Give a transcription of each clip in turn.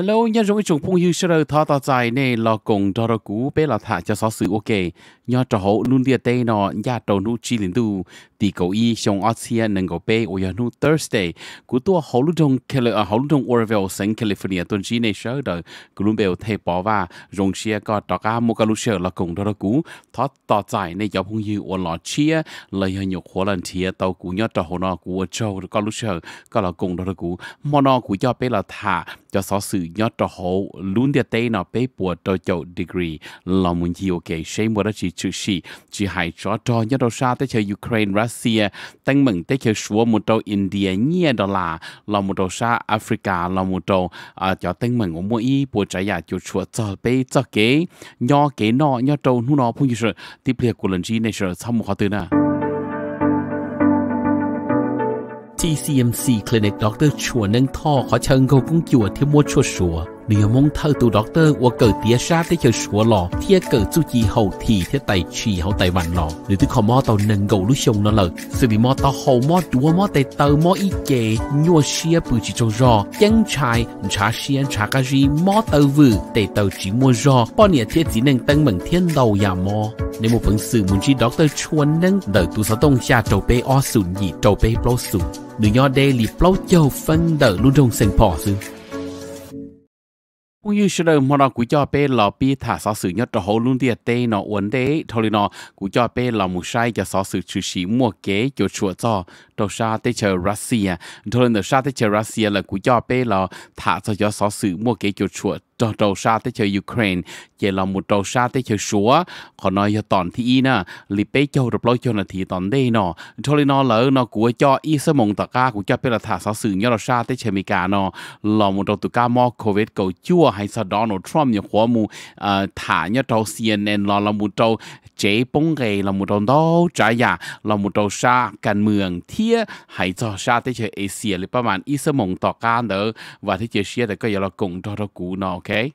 Hello, nhân dụng chúng phong hữu sơ thọ tọ dài nè lò cùng đo đo cú bé là thả cho xó sự ok. Nhờ trò hậu luôn địa tê nọ nhà trò nụ chi lính tu. Tì cầu y xong ọ xìa nâng cầu bé ôi nụ Thursday. Cú tua hậu lưu trong Kelly, à, hậu lưu trong Oroville, sánh California tuần chi nè sơ đời. Cú luôn bèo thay bỏ và rong xìa có trò ca mô ca lưu sơ lò cùng đo đo cú. Thọ tọ dài nè giáo phong hữu ôi lò chia. Lời hình nhục hồ lần thịa tàu cú nhờ trò hậu nọ cú ở châu có lưu sơ có lò cùng đo đo cú. Mò nọ cú cho bé là thả cho xó sự nhớ cho hậu luôn địa tây nó bé bùa cho chậu degree là muốn gì ok, sẽ mua đó chỉ chữ sĩ chỉ hại cho cho nhớ đâu xa tới chơi Ukraine Russia tăng mừng tới chơi số một đầu India nhia đó là là một đầu xa Africa là một đầu à cho tăng mừng của mua ý bùa trái nhà chủ chúa cho bé cho cái nhỏ cái nọ nhớ trâu nu nó phong như sự tiếp liệt của lần gì này sợ xong một khó từ nào TCMC Clinic Dr. ชัวนั่งท่อขอเชิญเขากุ้งจัวที่มดชัวชัว liệu mong thơ tụ đọc tơ của cờ sát tới chờ sủa lò thia cờ chú chi hậu thì thế tài chỉ hậu tài vạn lò nếu tôi khó mò tàu nâng gầu lúc nó lợ sự bị tàu hậu mò đua mò tài tờ mò y kề nhua xia bự chỉ cho rò chân chai chả xia chả cá gì mò tàu vự tài tàu chỉ mua rò bao nhiêu thiết chỉ nâng tăng mừng thiên đầu nhà mò nếu một phần sự muốn chỉ đọc chuan nâng đợi tụ sáu tông cha trầu bê o sụn gì trầu bê bô sụn đừng nho đê lì châu phân đợi luôn rong phò sương cũng như sơ đời mà nó cũng cho bé lò bi thả xó sử luôn địa nó uốn đế thôi nó cũng cho bé lò sai cho xó sử trừ sĩ mua kế cho chùa cho đầu xa tê chờ Russia à. thôi đầu xa tê chờ à là cũng cho bé lò cho cho xó sử mua kế cho chùa จอตชาติเชยยูเครนเจลามุตรชาติเชยชัวขอนอยตอนที่อีน่ะลิเปเจ้ารับร้อยเจนาทีตอนได้นอทอลินอเลอนอกัวจออีสมงตะก้ากูจะเป็นรัฐาสสื่อยอดรชาติเชมิกานอลอมุตรตุก้ามอโควิดเก่าจั่วให้สะดอนทรัมป์อย่างหัามูเอ่อฐานยอดเซียนเอ็นลอลามุตเเจปงเกลามุดอรโตจ่ายาลามุตรชาการเมืองเทียให้จอชาติเชยเอเชียหรือประมาณอีสมงตะกาเดอว่าที่เจเชียแต่ก็อย่าเรากงทอรกูนอ okay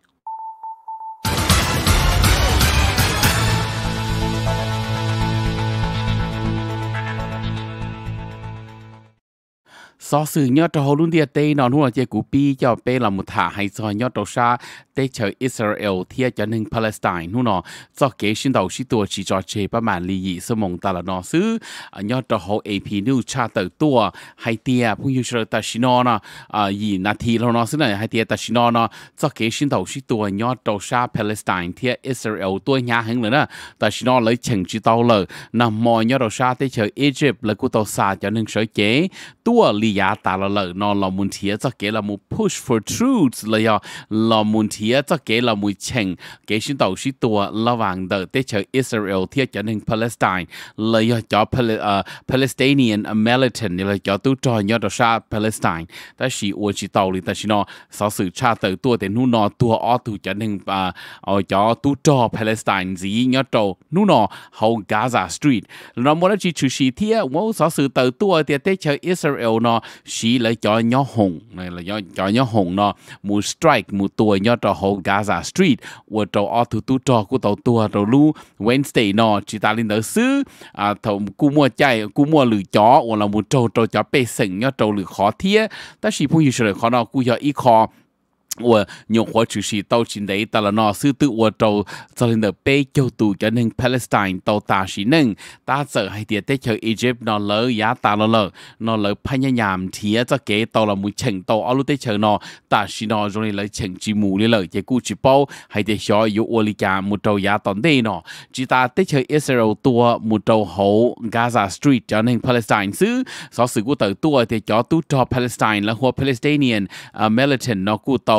so sự nhớ cho hồ luôn địa tây nó hùa chế cú pi cho pe là một thả hay so nhớ đầu xa tây chờ Israel thia cho nên Palestine hùa nó do kế xin đầu sĩ tua chỉ cho chế ba màn lý dị sơ mong ta là nó xứ nhớ cho hồ AP New cha tử tua hay tia phung yêu sơ ta xin nó nó gì ờ, na thi lo nó xứ này hay tia ta xin nó nó do kế xin đầu sĩ tua nhớ đầu xa Palestine thia Israel tua nhà hứng nữa nè ta xin nó lấy chừng chỉ tàu lờ nằm mò nhớ đầu xa tây chờ Egypt lấy cú tàu xa cho nên sở chế tua lý giá ta là lợi nó là muốn thiệt cho cái là muốn push for truth là ya là muốn thiệt cho cái là muốn chừng cái xin tàu sĩ tua là vàng đợi tới chờ Israel thiệt cho nên Palestine là ya cho ờ, Palestinian militant là cho tu trò nhớ đó sa Palestine ta sĩ ua chỉ tàu thì ta sĩ nó sau sự tra tới tua thì nu nó tua ở tu ờ, ờ, cho nên ở cho tu trò Palestine gì nhớ trâu nu nó hậu Gaza Street nó muốn là chỉ chú sĩ thiệt muốn sau sự tới tua thì tới chờ Israel nó sĩ lại cho nhỏ hùng này là cho cho nhỏ hùng nó mu strike mu tua nhỏ cho hồ Gaza Street và trò ở thủ tu trò của tàu tua trò lu Wednesday nó chỉ ta lên tới xứ à thầu cú mua chạy cú mua lử chó và là mu trâu trâu chó bê sừng nhỏ trâu lử khó thiết ta chỉ phong như sẽ khó nó cú cho ít khó 我用火出是到现在到了那是对我做做了被救度 cho nên Palestine 到大使能大者还得得求 Egypt 那了也打了了那了พยายามที่จะเก到了มุ程度เอาลูกได้เชิญนอแต่สินอตรงนี้เลยเชิงจีมูเลยเลยจะกู้จีเป้าให้ได้ชอยอยู่อลิกามุดยาตอนนี้นอจีตาได้เชิญอิสราเอลตัวมุดโหกาซาสตรีทจอนึงปาเลสไตน์ซื้อสอสื่อกู้เติตัวเดียวจอตู้จอปาเลสไตน์และหัวปาเลสไตเนียนเมลิเทนนอกู้เตา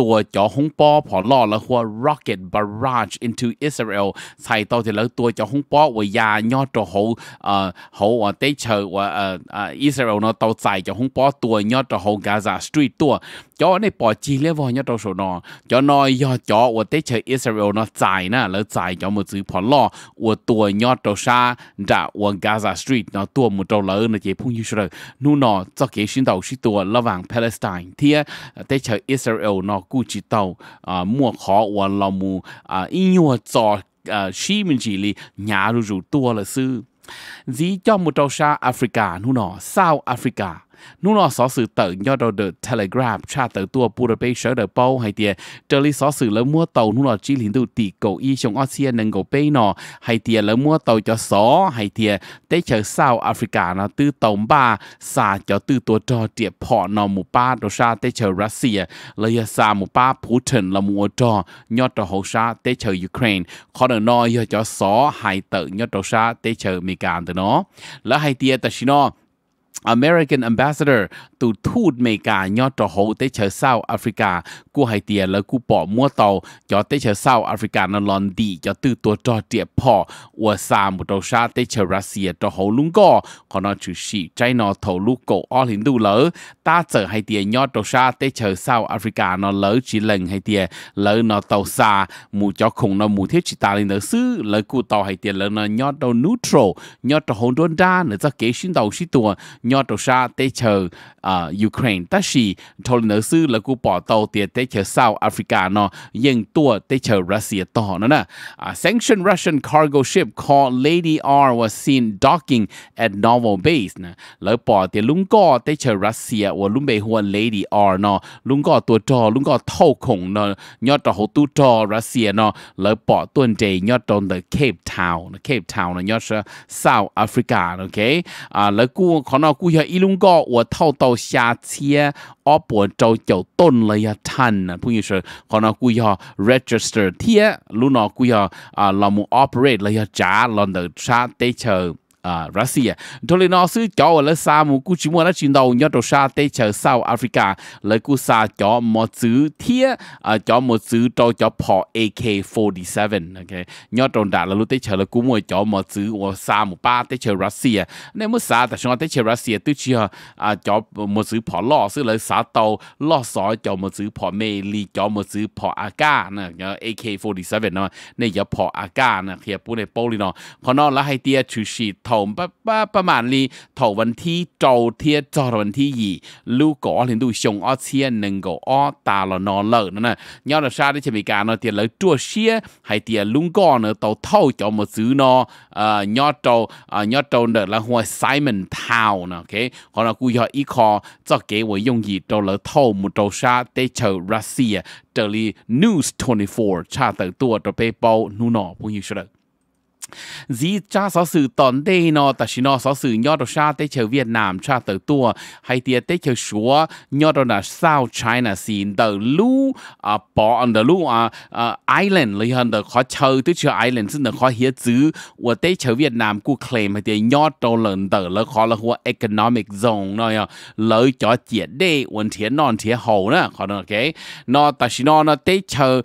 ตัวจ่อฮงปอพอล่อละหัว rocket barrage into Israel ใส่ตัวที่แล้วตัวจ่อฮงปอว่ายายอดตัวหูเอ่อหูว่าเตเชอว่าเอ่อเอ่ออิสราเอลเนาะตัวใส่จ่อฮงปอตัวยอดตัวหูกาซาสตรีตตัวจ่อในปอจีเลวอยอดตัวโซนอจ่อนอยยอจ่อว่าเตเชออิสราเอลเนาะจ่ายนะแล้วจ่ายจ่อมือซื้อพอล่อว่าตัวยอดตัวชาด่าว่ากาซาสตรีตเนาะตัวมือตัวเลยนะเจ้พุ่งยิสราเอลนู่นเนาะจะเกี่ยวชินเต่าชิตัวระหว่างปาเลสไตน์ที่เตเชออิสราเอลเนาะกูจิตเอาอ่ามัวขอวันเรามูอ่าอินยัวจออ่าชีมันจีลีหยารูรูตัวละซื้อจีจอมมุตเอาชาแอฟริกานู่นอเซาแอฟริกา nu lo xó sự tự do đầu the telegraph cha tự tua bùa bay sở the bao hay tiề trở lý xó sự lỡ mua tàu nu lo chỉ liền tu tỷ cầu y trong ASEAN nâng cầu bay nọ hay tiề lỡ mua tàu cho xó hay tiề tế chờ sao Africa nó tư tổng ba xả cho tư tua trò tiệp họ nọ mù ba đồ sa tế chờ Russia lấy xa mù ba Putin là mua trò nhớ trò hậu sa tế chờ Ukraine khó đừng nói cho xó hay tờ nhớ trò sa tế chờ Mỹ Càn từ nó lỡ hay tiề ta xin nó American Ambassador ตูทูดเมกายอดจอโฮเตเชอร์เซาแอฟริกากูไฮเตียแล้วกูปอมัวเตาจอเตเชอร์เซาแอฟริกานลอนดีจอตื้อตัวจอเตียพออวซามุตชาเตเชอรัสเซียจอโฮลุงก็ขอนอชูชีใจนอโถลูกโกออลินดูเลอตาเจอไฮเตียยอดจอชาเตเชอร์เซาแอฟริกานอเลอจีเลงไฮเตียเลอนอเตาซามูจอคงนอมูเทียจิตาลินเดอซื้อเลอกูเตาไฮเตียเลอนอยอดโดนูโตรยอดจอโฮดนดานหรือจะเกชินเตาชิตัว nhỏ trâu sa tế chờ à Ukraine ta chỉ thôi nữa sư là cụ bỏ tàu tiệt tế chờ South Africa nó yên tua tế chờ Russia to nó nè à, sanctioned Russian cargo ship called Lady R was seen docking at naval Base nè lỡ bỏ tiệt lũng gò tế chờ Russia và lũng bề hùa Lady R nó lũng gò tua trò lúng co thâu khủng nó nhỏ trâu hậu tu trò Russia nó lỡ bỏ tuần trề nhỏ trâu the Cape Town Cape Town nó nhỏ South Africa okay, à lỡ cụ khó nó 古下一龙哥，我偷偷下车，阿婆早就蹲了一摊呢。朋友说，可能古下 register 贴，路那古下啊，那么 operate 了一家，那的啥得求。à Russia thôi cho là sa mu cú chỉ muốn nó chiến đấu nhớ đồ sau Africa lấy cú sa cho một chữ thia à, cho một chữ cho cho pò AK47 ok nhớ đồ đã là lúc tây chờ cho một chữ của sa mu ba tây chờ Russia nên sa tại sao tây chờ Russia tôi cho à, một chữ pò lo xứ lấy sa tàu lo sói cho một chữ pò mê cho một chữ pò AK nè AK47 nó nên giờ pò AK nè khi bố này bố còn nó là hay tia chú 頭不不不萬里頭問題做天做問題二如果領導上二千能夠二大了那了呢要的啥的前面講呢點來做些還點龍哥呢到頭叫麼子呢呃要到啊要到呢然後 Simon 套呢 OK 可能故意依靠做給我用意到了頭木到啥得求 Russia 這裡 News 24差得多的背包努諾不一說了 dĩ cha sở sự tòn đây nó ta chỉ nó sở sự nhớ đồ xa tới chờ Việt Nam cha tới tua hay tiệt tới chờ chúa nhớ đồ là sao China xin tờ lũ à bỏ on the lũ à island lấy hơn tờ khó chờ tới chờ island xin tờ khó hiến chữ và tới chờ Việt Nam cú claim hay tiệt nhớ đồ lần tờ lỡ khó là hoa economic zone nói à lỡ cho tiệt đây quần thiệt non thiệt hậu nè khó nói cái nó ta chỉ nó nó tới chờ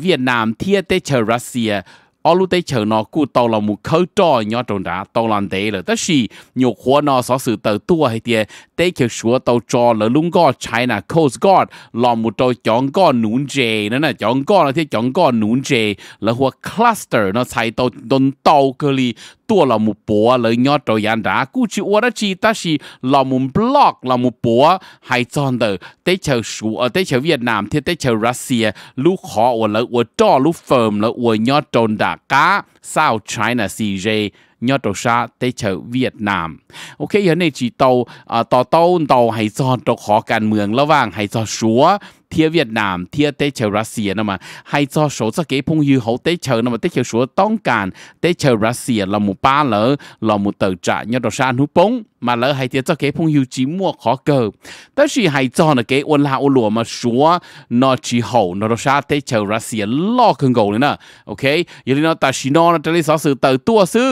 Việt Nam thiệt tới chờ Russia ở lúc đấy chờ nó cú tàu là một khâu trò nhỏ tròn đã tàu làm thế là tất sĩ nhiều khóa nó sở sự tàu tua hay tiền tế kiểu xuống tàu trò là luôn có China Coast Guard là một trò chọn có nún dề nữa là chọn có là thế chọn có nún dề là hoa cluster nó xài tàu đồn tàu cơ li tua là một bộ lời nhỏ trâu yàn ra cú chỉ ua đó chi, ta chỉ là một blog là một bộ hay chọn được tới chờ số ở tới chờ Việt Nam thì tới chờ Russia lúc họ ở là ở cho lúc firm là ở nhỏ trâu đã cá South China Sea nhớ trâu xa tế chở Việt Nam โอเคอย่างนี้จีโตต่อต้นโตให้ซอนตกขอการเมืองระหว่างให้ซอนสัวเทียเวียดนามเทียเตเชรัสเซียนะมาให้ซอโสสเกพงยูเขาเตเชนะมาเตเชสัวต้องการเตเชรัสเซียเราหมู่ป้าเหลอเราหมู่เตอจ่าญาติชาหุปงมาเหลอให้เทียเจ้าเกพงยูจีมั่วขอเกิดแต่สิให้จอนะเกอวนลาอหลัวมาสัวนอจีเฮานรชาเตเชรัสเซียล่อขึ้นโกเลยนะโอเคอย่าลืมนะแต่ชินอนจะได้สอสื่อเตอตัวซื้อ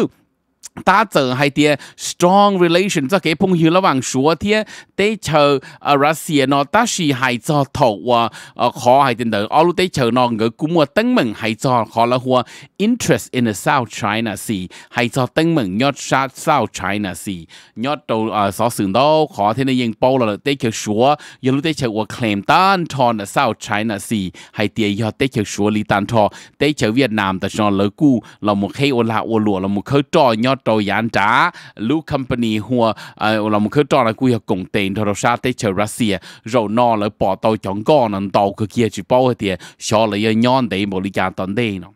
ta chờ hai tia strong relation cho cái phong hiệu là bằng số tia để chờ ở Russia nó ta chỉ hai cho thầu và ờ, ờ, khó hai tiền đời ở lúc để chờ nó người cũng mua tăng mừng hai cho khó là hoa interest in the South China Sea hai cho tăng mừng nhót sát South China Sea nhót đầu ờ, ở số sừng đó khó thế này yên bao là để chờ số giờ lúc để chờ và claim tan thon ở South China Sea hai tia giờ để chờ số lý tan thọ để chờ Việt Nam ta cho lời cũ là một khi ô là ô lụa là một khơi trò nhót nhỏ trâu yán trả lũ company hùa à, là một cái trò là quy hoạch cùng tiền thôi sao tới chờ Russia rồi nó là bỏ tàu chọn con nên tàu cái kia chỉ bao thì cho là nhon để một lý gia tận đây nó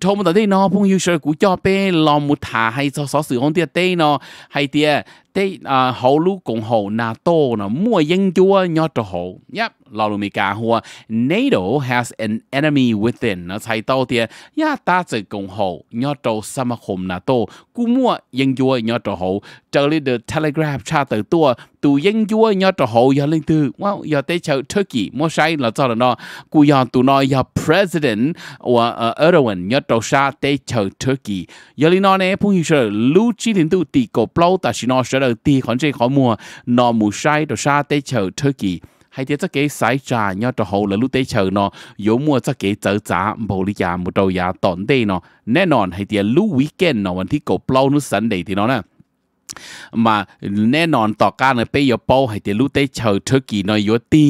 thôi mà tận đây nó phong yêu sơ cũ cho bé lòng một thả hay cho xóa sự hôn tiệt đây nó hay tiệt thì à hậu lu cũng hậu na to na mua yên chúa nhớ cho hậu yep lo lu mi cả hùa NATO has an enemy within nó thấy tao thì ya ta sẽ cũng hậu nhớ cho sama khom na to cú mua yên chúa nhớ cho hậu trở lên the telegraph cha từ tua tù yên chúa nhớ cho hậu giờ lên từ wow giờ tới chờ Turkey mua sai là cho nó cú giờ tụ nó giờ president của ờ, Erdogan nhớ cho sa tới chờ Turkey giờ lên nó này phun hiệu sơ lu chỉ đến tụ tỷ cổ plau ta chỉ nó sơ là tì khoản chế khó mua nó mù sai đồ sa tế chờ Turkey hay tiếc chắc cái sai trà nhau cho hậu là lúc tế chờ nó yếu mua chắc cái chở giá bầu lý giá một đầu giá tổn tê nó แน่นอนให้เตียลู weekend เนาะวันที่กบเปล่านุสันเดที่เนาะนะมาแน่นอนต่อการเปยเป้าให้เตลูเตเชอเทอร์กีนอยตี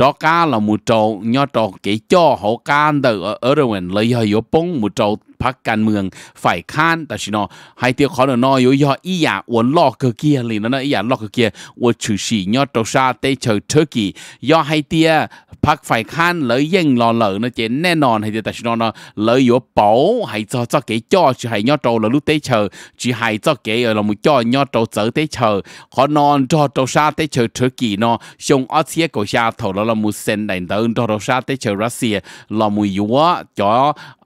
ต่อการเราหมู่โจยอดต่อเกจ่อหอการเดอเออเรเวนเลยยอปงหมู่โจพรรคการเมืองฝ่ายค้านแต่ชินอให้เตียวขอหนอยย่ออีอย่าอวนลอกเกียลีนั่นอีอย่าลอกเกียอวนชื่อสียอดตัวชาเตเชอร์เทอร์กีย่อให้เตียพรรคฝ่ายค้านเลยยังรอเหลนะเจนแน่นอนให้เตียแต่ชินอเลยอยู่เป๋าให้จอจอเกจ่อจะให้ยอดตัวเลยลูกเตเชอร์จะให้จอเกยเรามุจ่อยอดตัวเจอเตเชอร์ขอนอนจอตัวชาเตเชอร์เทอร์กีเนาะชงออเซียกูชาถอดเรามุเซนได้เดินจอตัวชาเตเชอร์รัสเซียเรามุยัวจ่อ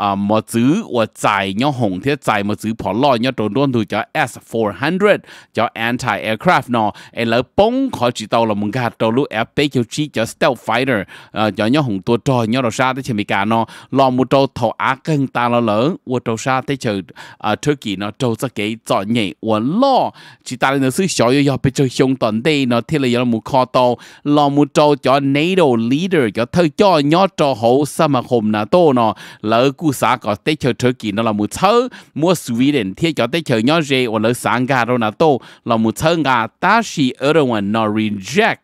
อ่ามาซื้อว่า ở giải nhau hồng thiết giải mà giữ bỏ lo nhau trốn đôn thủ cho S400 cho anti aircraft nó em lỡ bóng khỏi tàu là gạt tàu lúc FPQG cho stealth fighter ờ, cho nhau hồng tua trò nhau đầu xa tới mỹ cả nó lo một trâu á cân ta lỡ qua trâu xa tới chờ ờ, Turkey nó trâu ra cái giỏ nhảy qua lo chỉ ta nó sự xóa yếu bây giờ xong tuần đây nó thiết là một kho tàu lo một trâu NATO leader cho thơ cho nhau trò hậu sa mà hồn NATO nó lỡ cú xã có tới chờ Turkey kỳ nó là một thơ mua Sweden thiết cho tới chờ nhỏ dễ ở lỡ sáng gà rồi nà tô là một thơ ngà ta chỉ ở đâu mà nó reject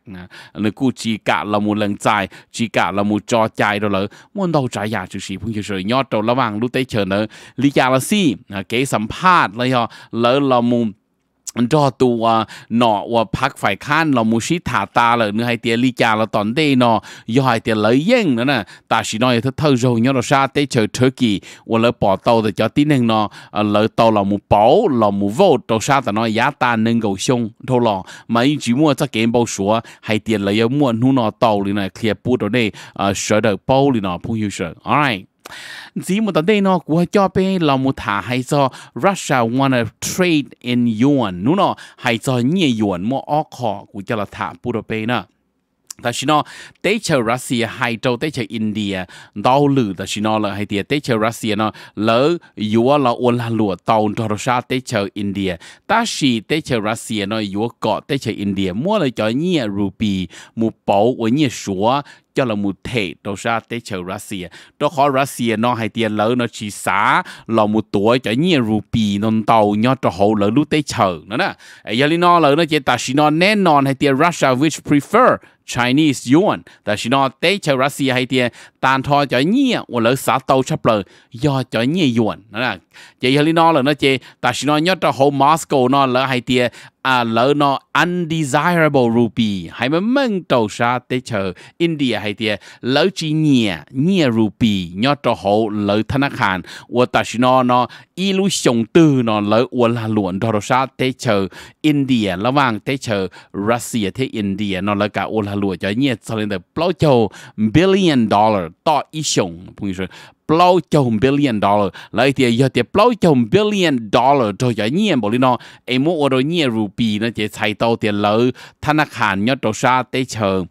là cụ chỉ cả là một lần dài chỉ cả là một trò chơi rồi lỡ muốn đâu trái giá chứ gì cũng như rồi nhỏ trâu là vàng lúc tới chờ nữa lý do là gì cái sản phẩm là lỡ là một ดอตัวหนอว่าพักฝ่ายค้านเรามูชิถาตาเลยเนื้อให้เตียลีจาเราตอนเดนอย่อยเตียเลยเย่งนั่นน่ะตาชิน้อยเท่าเท่าโจยเราชาเตเชอเทอร์กีว่าเลยปอเตาแต่จอตีหนึ่งนอเลยเตาเรามูเป๋าเรามูโวตัวชาแต่น้อยยาตาหนึ่งกูชงเท่าหลอมาอีจีมัวจะเกมเบาสัวให้เตียเลยมัวนู่นนอเตาเลยนะเคลียร์ปูตัวเดอเสด็จเป๋าเลยนอผู้ยูเสด็จ alright chỉ một tận đây nó của cho bé là một thả hay cho Russia wanna trade in yuan nó nó hay cho nhiều yuan mà ở khó của cho là thả bù đập bé nữa แต่ชินอเตชรัสเซียไฮโตเตชอินเดียดาวลือแต่ชินอเลยไฮเดียเตชรัสเซียเนาะแล้วยัวเราอวนลาหลัวตอนทรชาเตชอินเดียตาชีเตชรัสเซียเนาะยัวเกาะเตชอินเดียมั่วเลยจอยเนี่ยรูปีมูเป๋าอวนเนี่ยชัว cho là một thể đầu ra tế chờ Russia đó khó Russia nó hay tiền lỡ nó chỉ xá là một tuổi cho nhiều rupi non tàu nhớ cho hậu lỡ lúc tế chờ nó nè giờ nó lỡ nó chỉ ta chỉ nó nên non hay tiền Russia which prefer Chinese yuan ta chỉ nó tế cho Russia hay tiền tàn thò cho nhia và lỡ tàu chấp lờ do cho nhia yuan nó là chị hơi là nó chị ta chỉ nó nhớ cho hồ Moscow nó lỡ hay tiền à lỡ nó undesirable rupee hay mà mừng tàu sa tế chờ India hay tiền lỡ chỉ nhia nhia rupee nhớ cho hồ lỡ thân khàn và ta chỉ nó nó illusion tư nó lỡ và là luận đó sa tế chờ India là vàng tế chờ Russia thế India nó lỡ cả ô 他落脚你也操练的不叫 billion dollar 大一熊，朋友说不叫 billion dollar 来点要点不叫 billion dollar 做叫你不哩喏，哎莫我都你卢比那些财到点楼，他那看要多少得成。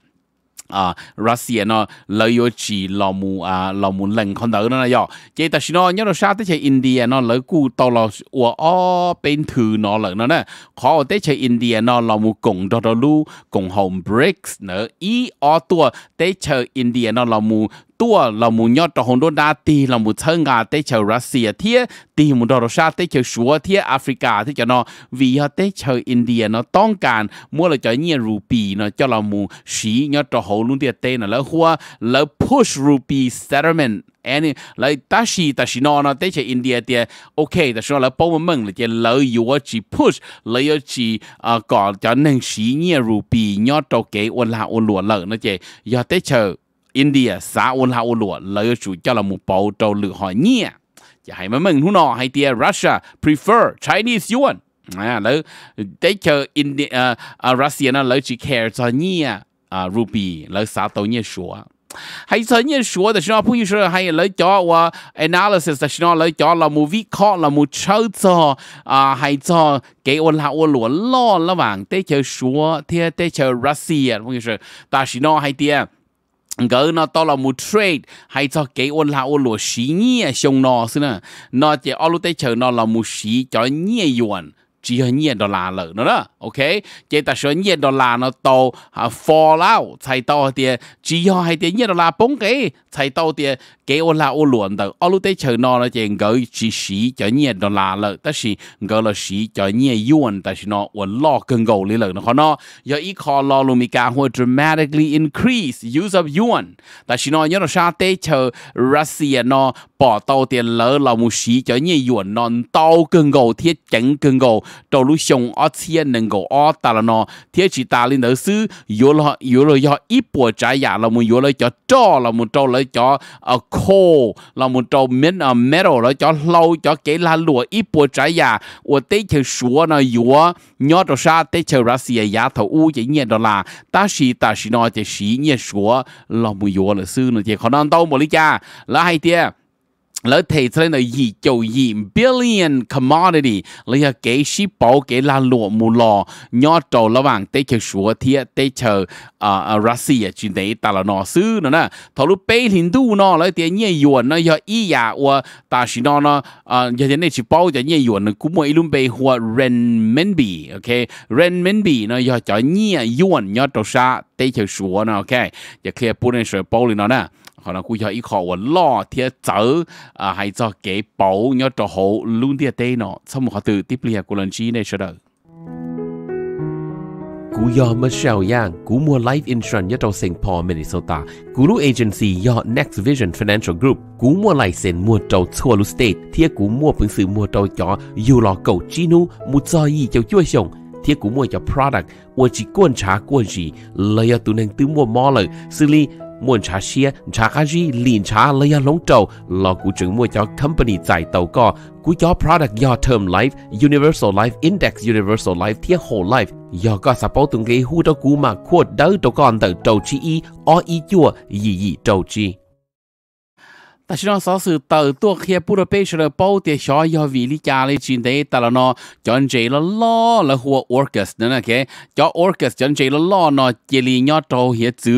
啊，Russia 呢，老有几老母啊，老母人看到呢哟，这但是呢，你都晓得去 India 呢，老古到了我哦边土呢了呢，好得去 India 呢，老母共到的路共 home breaks 呢，一二多得去 India 呢，老母。tua là mu nhớ cho hồng đô đa tì là mu thân ngà tế chờ Russia thế tì mu đồ sa tế chờ Sủa thế Africa thế cho nó vì họ tế India nó tông càn mua là cho nhiều rupee nó cho là mu sĩ nhớ cho hồng luôn tiền tê nó lỡ hoa lỡ push rupee settlement any like tashi tashi no no te che india te okay ta shona à, la po mong le te lo yu chi push lo yu chi a ko cha nang shi ni ru pi nyo to ke la o lo lo na che ya te che India xã ôn hao lụa lợi chủ cho một bộ trâu lựa hỏi nhẹ chỉ hay mà mình hú nọ hay tia Russia prefer Chinese yuan à lỡ để India à, à, Russia nó lỡ chỉ care cho nhẹ à, rupee lỡ xã tàu nhẹ sủa hay sợ nhẹ sủa thì nó phụ sửa hay lỡ cho và analysis thì nó lỡ cho là một vị khó là một châu cho hay cho cái ôn hạ ôn lúa lo là vàng để chờ sủa thì để Russia phụ sửa ta chỉ nó hay tia ngỡ nó to là một trade hay cho cái ôn là ôn lúa xí nhẹ à, xong nó xin nó chỉ ôn lúa nó là một xí cho nhẹ à, yuan chỉ hơn nhẹ à, đô la lợ nó ok chỉ ta số nhẹ đô la nó to à fall out thay to thì chỉ ho hay thì nhẹ đô la bóng cái thay to thì 给我拉我乱的，我路在城那了见个是十叫你都拉了，但是个了十叫你用，但是呢我拉更够你了，可能要依靠拉路米干或 dramatically increase use of yuan，但是呢要了啥在城 Russia 呢 bỏ tàu tiền lỡ là một sĩ cho như yuan non tàu cưng gầu thiết chẳng cưng gầu đầu lúc xong ở thiên nâng gầu ở ta là nó thiết chỉ ta lên đỡ sư yếu là yếu là do ít bộ trái giả là một yếu là cho cho là một trâu là cho coal là một trong min uh, metal đó cho lâu cho cái là lụa ít bộ trái già của tế chờ súa nó dúa nhớ đồ sa tế chờ ra xì giá thầu u chỉ nhẹ đó là ta xì ta xì nó chỉ xì nhiên súa là một dúa là sư nó chỉ khó năng tâu một lý cha là hai tiệt 你提出嚟二就二 billion commodity，你係幾時保幾啦落冇落？我做啦話地球說天地球啊啊 Russia 轉地大啦諾斯呢，投入北領度呢，你點業員呢要一呀我大學呢呢啊，要點你去保點業員呢，估摸一輪被或人民幣，OK，人民幣呢要叫業員要做啥？地球說呢，OK，也可以不能說保領呢。可能估要依靠我老天走啊，还做给保，要做好弄点对呢，怎么好对对不了古人机呢？晓得？กูยอมมาเชลย่างกูมัว life insurance ยอดเซิงพอมินิโซตากูรู้ agency ยอด next vision financial group กูมัวไลเซนมัวเจ้าทั่วลุสเตทเทียกูมัวพึ่งซื้อมัวเจ้าจออยู่รอเก่าจีนูมุจอยีเจ้าจ้วยชงเทียกูมัวจะ product อวจีก้วนชาก้วนจีเลยตุนังตื้อมัวมอเลยซึ่งลี muốn trả xe trả cái gì liên trả lấy lông trâu là của trưởng mua cho company giải tàu co cú cho product do term life universal life index universal life thiết whole life do có support từng cái hú cho cú mà quote đó đó con tàu trâu chi y o y chua gì gì trâu chi 那实际上少数到多些不罗贝什的宝的小要为里家里进的，到了呢，将这了老了或 orcus 的那个叫 orcus 将这了老呢，这里要找些走，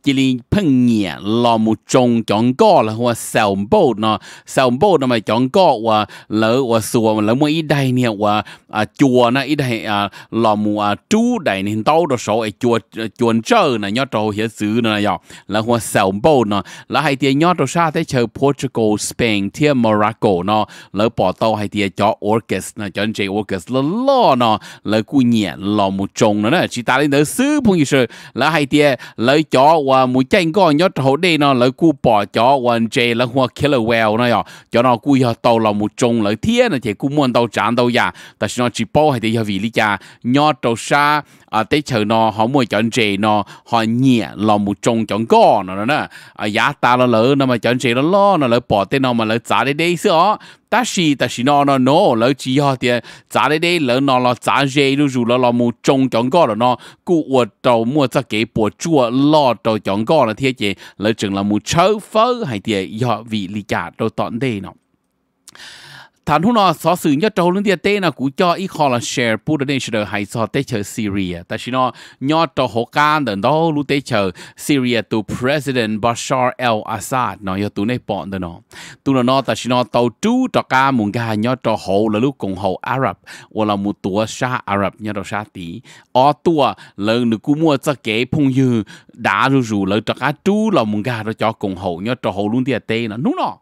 这里碰眼老木中讲高了或小宝呢，小宝那么讲高我老我说老木一代呢我啊脚呢一代啊老木啊猪代呢刀的手哎脚脚这呢要找些走呢要，然后小宝呢，然后还点要找啥的就。Portugal Spain tia Morocco nó lỡ bỏ tàu hay tia cho Orcus nó cho chơi Orcus lỡ lo nó lỡ cú nhẹ lò một trồng nó nè chỉ ta lên lỡ xứ phong gì sự lỡ hay tia lỡ cho và mũi chanh có nhớ hậu đê, nó lỡ cú bỏ cho và chơi lỡ hoa killer whale nó cho nó cú giờ tàu lò một trồng lỡ tia nó chỉ cú muốn tàu chán tàu già ta chỉ nó chỉ bỏ hay tia vì lý cha nhớ tàu xa à tế chờ nó họ mua chọn chơi nó họ nhẹ lò một trồng chọn con nó nè à giá ta lỡ lỡ nó mà chọn chơi nó lo nó nó lại bỏ tên nó mà lại trả đây đây ó, ta xì ta xì nó nó nó lại chỉ họ thì trả đây đây lại nó là trả dây luôn dù là là một trong chọn gõ là nó cứ ở đâu mua ra cái bộ chua lo đầu chọn gõ là thế chứ lại chừng là mua chớ phơi hay thì họ vì lý trả đâu tọn đây nó thản hú nó xó sự nhất trâu lưng tiệt tê là cú cho ít khó share bù đến sự hay cho tê chờ Syria ta chỉ nó nhỏ trâu hố can đến đó lú tê chờ Syria tu President Bashar al-Assad nó yo tu này bọn nó tu nó nó ta chỉ nó tàu chú trò ca muốn gà nhỏ trâu hố là lú cùng hầu Arab hoặc là một tua sa Arab nhỏ trâu sa tí ở tua lần được cú mua cho kế phong dư đã rủ rủ lần trò là muốn gà cho cùng hầu nhỏ trâu hố luôn tiệt tê nó đúng nó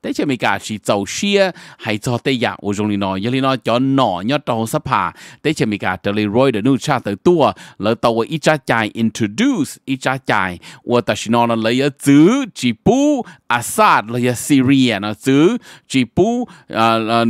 แต่เชมีกาชีเจ้าเชีย ให้จอเตยาอุจงลีนอยยลีนอยจอนหนอยอดตองสภาแต่เชมีกาเะลยรอยเดนูชาเตตัว แล้วตัวอิจจายจ introduce อิจ้าใจว่าัตชินอนเลยจื้อจีปูอาซาดเลยซีเรียนะจื้อจีปู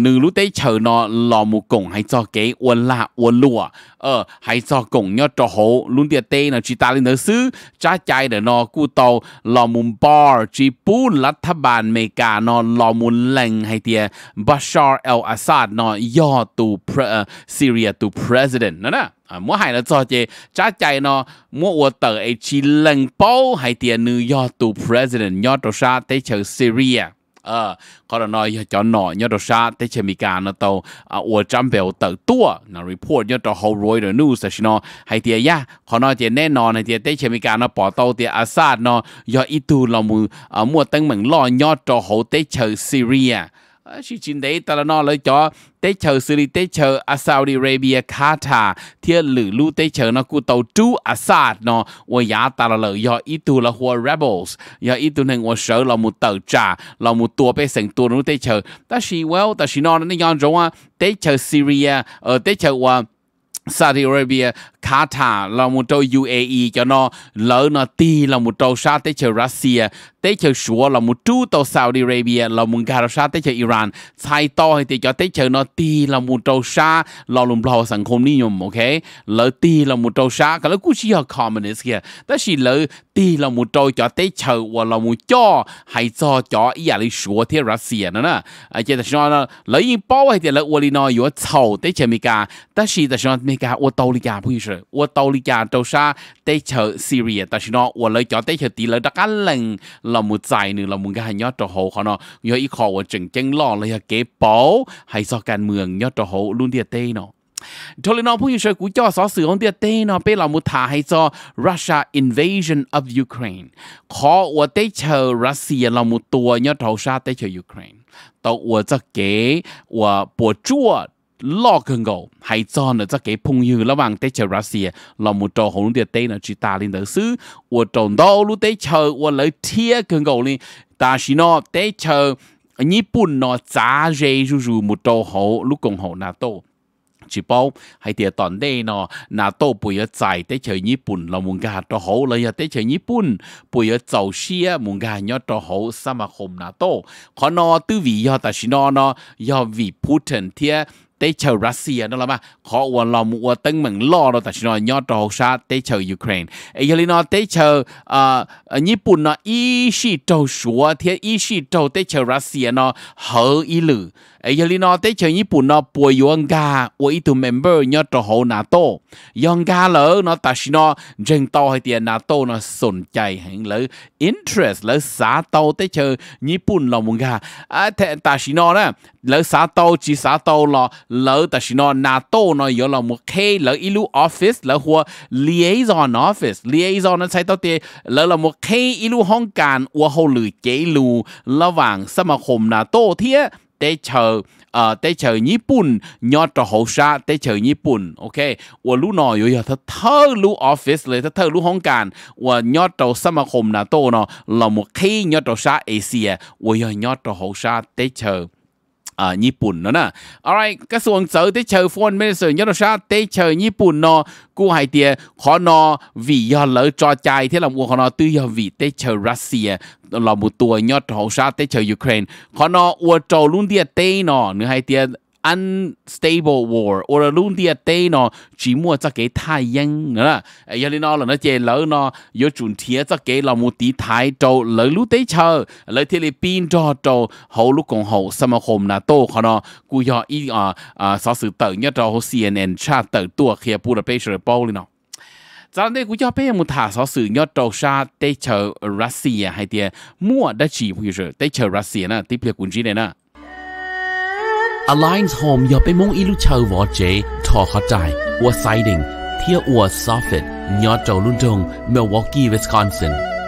หนึ่งรู้เตเฉยนอหลอมุกงให้จอเก๋อวนละอวนลัว ờ hãy cho cùng nhau cho hồ luôn địa tê nào chỉ ta lên sư cha chạy để nó cụ tàu lò mùn bò chỉ bù lát thà bàn mê cả nó lò mùn lệnh hay tia Bashar al-Assad nó do tù ờ, Syria tu president nữa nè à, mua hai là cho chị cha chạy nó mua ô tờ ấy chỉ lệnh bao hay tia nữ do tu president do tù sa tới chờ Syria ờ có là nói cho nó nhớ đồ sa tới à, ủa trăm bèo tờ tua report nhớ đồ rồi rồi news thì nó hay tiề ya có nó chế nè nó bỏ tàu tiề Assad nó ít tu lòng mua tăng mình lo nhớ đồ hậu chờ Syria chỉ ờ, chính đấy ta là nó lấy cho tế chờ xử lý tế chờ ở Saudi Arabia Qatar thì lử lu tế chờ nó cụ tàu trú ở Assad nó và giá dạ, ta là lợi do ý tu là hoa rebels do ít tu nên hoa sợ là một tàu trà là một tua bé sành tua nó tế chờ ta chỉ well ta chỉ nó nó nhon rồi tế chờ Syria ở ờ, tế chờ Saudi Arabia Qatar là một trâu UAE cho nó lỡ nó ti là một trâu sa tới chờ Russia tới chờ sủa là một trú tàu Saudi Arabia là một gà sa tới chờ Iran sai to thì cho tới chờ nó ti là một trâu sa là lùm lò sẵn không ni nhầm ok lỡ ti là một trâu sa cái lỡ cũng chỉ là communist kìa đó chỉ lỡ ti là một trâu cho tới chờ hoặc là một cho hay cho cho ý là lý sủa thế Russia nữa nè à chỉ là nó lỡ yên bao hay thì lỡ uali nó yếu tàu tới chờ Mỹ cả đó chỉ là nó Mỹ cả ô tô lý cả bây giờ เอว่ตอลิจาโจชาเตเชอซีเรียตชินอว่าเลยจอเตเชอตีเลยดักันหลงเรามุใจหนึ่งเรามุงกันยอดจะโหเขาเนาะยออีคอว่าจึงเจงหล่อเลยเก็บป๋อให้ซอการเมืองยอดจะโหลุ่นเดียเต้เนาะทอลนอผู้ยิ่งช่วยกูจอสอสื่อของเดียเต้เนาะเป้เรามุทาให้จอ Russia invasion o อฟยูเครนขออว่าเตเชอรัสเซียเรามุตัวยอดเทาชาเตเชอยูเครนตัวจะเก๋วปวดจ้ว洛克我还找了这个朋友了往在乔拉西，老母找红的带呢去打领导师，我找到路在乔我来贴跟我呢，但是呢在乔日本呢咋热如如木找好，路共好那多。chỉ bao hay cho thì toàn đây nó là tô bùi ở dài tới chơi nhị bùn là muốn gà cho hậu là giờ tới chơi nhị bùn bùi ở giàu xia muốn gà nhớ cho hậu sao mà không là tô khó nó tư vị do ta chỉ nó nó do vì Putin thiệt tế chờ Russia đó là mà khó ua lò uốn tân mừng lo đó tại nó nhỏ trò sát tế chờ Ukraine ấy giờ nó tế chờ ờ, Nhật Bản nó ý sĩ trâu sủa thì ý sĩ trâu tế chờ Russia nó hở ý lử ấy giờ nó tới chơi nhật bản nó bồi dưỡng ga với tụ member nhớ trò hồ nato yong ga lỡ nó ta xin nó rèn to hay tiền nato nó sồn chạy hẳn lỡ interest lỡ xã tàu tới chơi nhật bản là muốn ga à thế ta xin nó nè lỡ xã tàu chỉ xã tàu là lỡ ta xin nó nato nó yếu là một khi lỡ ilu office lỡ hùa liaison office liaison nó sai tàu tiền lỡ là một khi ilu hong càn và hồ lử chế lù là vàng sao mà nato thế tế chờ ờ tế chờ ญี่ปุ่นยอดต่อโหชาเต้เฉยญี่ปุ่นโอเคว่ารู้หน่อยอยู่อย่าเธอรู้ออฟฟิศเลยเธอรู้ห้องการว่ายอดต่อสมาคมนาโตเนาะเราหมดขี้ยอดต่อชาเอเชียว่าอย่ายอดต่อโหชาเต้เฉย ở ญี่ปุ่นเนาะนะ alright กระทรวงเจอได้เชิญฟอนไม่ได้เชิญยอดชาติได้เชิญญี่ปุ่นเนาะกูไฮเตียขอนอวียอดเลอจอใจที่ลำอัวขอนอตื้อยอวีได้เชิญรัสเซียเราหมู่ตัวยอดของชาติได้เชิญยูเครนขอนออัวโจลุ่นเตียเต้เนาะเนื้อไฮเตีย unstable war or luôn dia te nó mua cho cái thai yên nữa giờ lên nó là nó chơi lỡ nó giờ chuẩn thiệt cho cái là một tí thái trâu lỡ lúc tới chờ lỡ thì là pin cho trâu hậu lúc còn hậu sao mà hôm nào tô khó nó cú giờ ý à à sao sự tự CNN cha tự tua kia bù là bây giờ bao lên nó cho nên cũng một thả số sự nhớ trâu xa tới chờ Russia hay tiền mua đã chỉ bây giờ tới chờ Russia nè tiếp theo cũng nè Alliance Home ยอไปมงอิลูเชาววอเจทอเข้าใจอัวไซดิงเที่ยอัวซอฟต์ยอดเจ้าลุนจงมิลวอกกี้วิสคอนซิน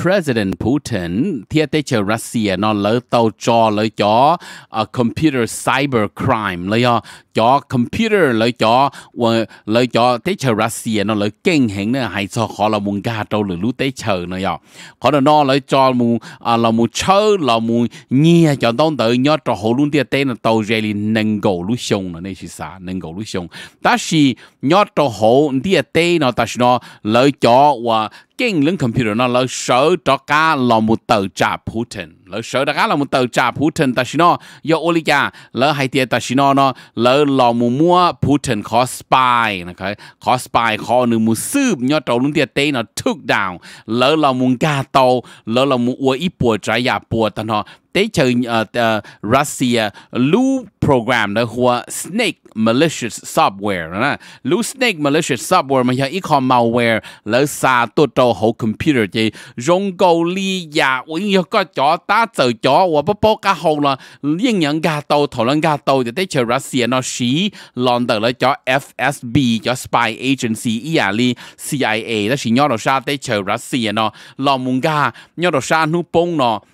President Putin thia tế chờ Russia nó lỡ tàu cho lỡ cho uh, computer cyber crime lỡ cho cho computer lỡ cho lỡ cho tế chờ Russia nó lỡ kinh hình nữa hay cho họ là muốn gà trâu lỡ lú tế chờ nữa nhở họ là nó lỡ cho mu à, là mu chớ là mu nhia cho tông tự nhớ cho họ luôn thia tế là tàu rally nâng gầu lú xong nữa nên chỉ sa nâng gầu lú xong ta chỉ nhớ cho họ thia tế nó ta chỉ nó lỡ cho và เก่งเรื่องคอมพิวเตอร์นั่นเราเชิ่ดอกาลอมุเตอร์จากพูดถึง lỡ sợ đã cá là một tờ trà Putin trình ta xin nó do oliga lỡ hai tiền ta xin nó nó lỡ lò mù mua Putin trình spy nè cái khó spy khó nửa mù sướp nhớ trâu luôn tiền tê nó took down lỡ lò mù gà tàu lỡ lò mù uo ít bùa trái giả bùa ta nó tế chơi ờ, ờ, Russia lưu program đó hùa snake malicious software nè lưu snake malicious software mà giờ ít còn malware lỡ xa tôi trâu hậu computer chứ dùng cầu ly giả uống cho ta Russia 家就咗，我不波家好啦，英人家到討論家到就啲全部寫咯，是浪到咧咗 FSB 咗 spy agency 依啊哩 CIA 咧是 nhau 到沙啲全部寫咯，浪門家 nhau 到沙努崩咯，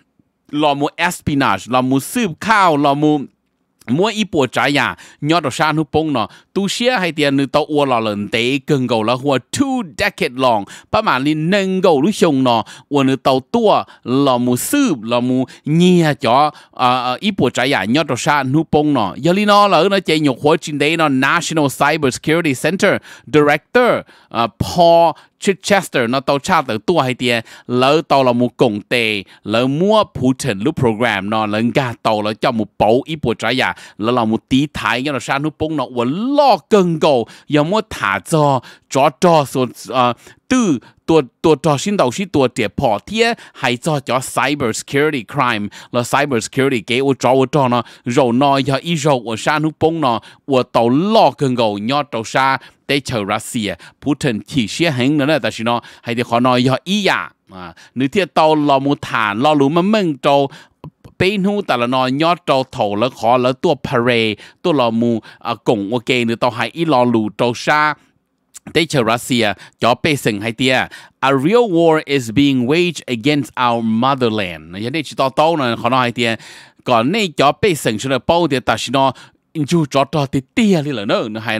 浪門 espionage 浪門สืบข้าว浪門 mỗi ít bộ trái nhà nhớ đồ san hút bông nó tàu tế gầu là ตูเชียให้เตียนนึกตัวอวหล่อเหลินเตกึ่งเกาละหัว two decade long ประมาณนี้หนึ่งเกาลุชงนออวนึกตัวตัวหล่อมูซืบหล่อมูเงียจ๋ออ่าอีปวดใจใหญ่ยอดตัวชานุปงนอยาลีนอเหล่านั้นเจยกหัวจินเดนอ à, à, National Cyber Security Center Director à, Paul Chichester nó tàu cha tàu tua hay tiền lỡ tàu là một cổng tề lỡ mua Putin trình lúc program nó lỡ gà tàu lỡ cho một bầu ít bộ trái giả lỡ là một tí thái cho nó sang nó bông nó và lo thả số à, cho 多更高，要么他做做做说啊，都多多做先到是多跌破天，还做叫 cyber security crime 了 cyber security 给我找我找呢，肉呢要一肉我杀奴崩呢，我到老更高，要到啥得求รัสเซียพูดถึงที่เสียหายนั่นแหละแต่สินะให้เด็กขอนอยอีอย่า啊！你睇到老母炭，老路乜掹到 bên hú ta là nó nhót trâu thầu là khó là tua parade tua là mù à, ok nữa tao hay ít lo lù trâu xa They tell Russia, cho bê sinh hay tia, a real war is being waged against our motherland. Nhà đây chỉ tao tao nè, khó nói hay tia, còn nay cho bê sinh cho nó bao tia ta chỉ nó chú cho cho thì tia đi là nó nó hay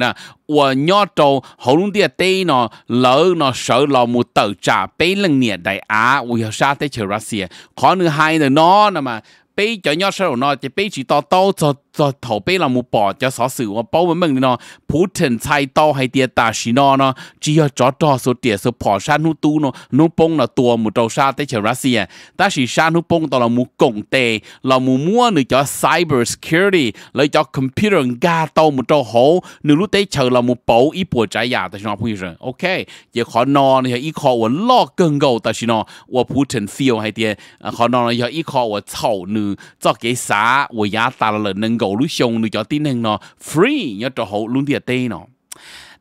và nhỏ trâu hậu luôn tia tê nó lỡ nó sợ lò tờ trả bê lần nè đại á vì sao thế chờ Russia có nữa hai nữa nó nè mà 被在鸟手呢，就被起到刀做做头被那么包，就啥事我包文们呢，普通菜刀还跌大西呢呢，只要找到手跌手跑山路都呢，侬崩了多木到沙得去拉西呀，但是山路崩到了木工地，那木么你叫 cyber security，来叫 computer 加到木到好，你路得求了木包一波在呀，但是呢，朋友们，OK，也可能呢，依靠我老更高，但是呢，我普通 feel 还跌，可能呢要依靠我操你。từ cho cái xã của giá ta là nâng cầu lúc xong cho tin hình nó free nhớ cho hậu luôn tiền tê nó